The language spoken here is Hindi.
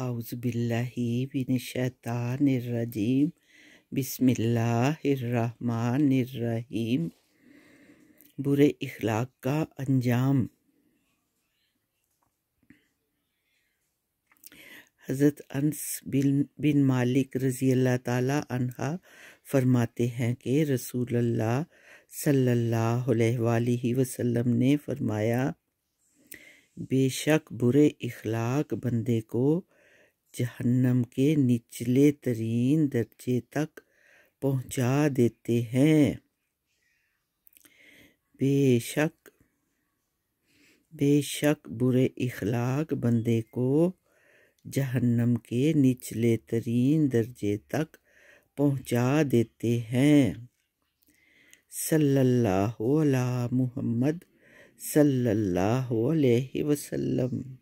आउज़बिल्लिमिनशैतानरजीम बिसमीम बुरे इखलाक का अंजाम हज़रत अनस बिन बिन मालिक रज़ी अल्लाह ताला अनहा फरमाते हैं कि रसूल अल्लाह सल्लल्लाहु अलैहि वसल्लम ने फरमाया बेशक बुरे इखलाक बंदे को जहन्नम के निचले तरीन दर्जे तक पहुंचा देते हैं बेशक बेशक बुरे इखलाक बंदे को जहन्नम के निचले तरीन दर्जे तक पहुंचा देते हैं सल्लल्लाहु अला मुहम्मद सल्लल्लाहु अलैहि वसल्लम